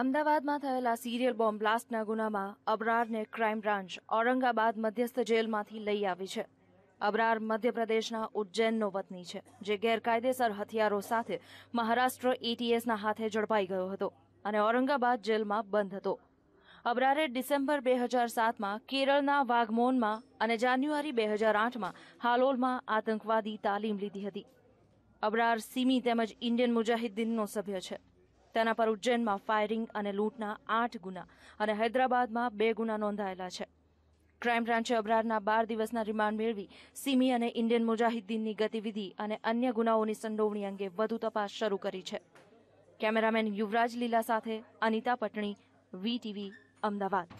અમદાવાદમાં થયેલા serial bomb બ્લાસ્ટના ગુનામાં અબરારને ક્રાઇમ બ્રાન્ચ ઔરંગાબાદ મધ્યસ્થ જેલમાંથી લઈ આવી છે અબરાર મધ્યપ્રદેશના ઉજ્જૈનનો વતની છે જે ગેરકાયદેસર હથિયારો સાથે મહારાષ્ટ્ર એટીએસના e હાથે ઝડપાઈ ગયો હતો અને ઔરંગાબાદ જેલમાં બંધ હતો અબરારે ડિસેમ્બર બે હજાર સાતમાં કેરળના વાઘમોનમાં અને જાન્યુઆરી બે હજાર આઠમાં હાલોલમાં આતંકવાદી તાલીમ લીધી હતી અબરાર સિમી તેમજ ઇન્ડિયન મુજાહિદ્દીનનો સભ્ય છે તેના પર ઉજ્જૈનમાં ફાયરિંગ અને લૂંટના આઠ ગુના અને હૈદરાબાદમાં બે ગુના નોંધાયેલા છે ક્રાઇમ બ્રાન્ચે અબરારના બાર દિવસના રિમાન્ડ મેળવી સિમી અને ઇન્ડિયન મુજાહિદ્દીનની ગતિવિધિ અને અન્ય ગુનાઓની સંડોવણી અંગે વધુ તપાસ શરૂ કરી છે કેમેરામેન યુવરાજ લીલા સાથે અનિતા પટણી વીટીવી અમદાવાદ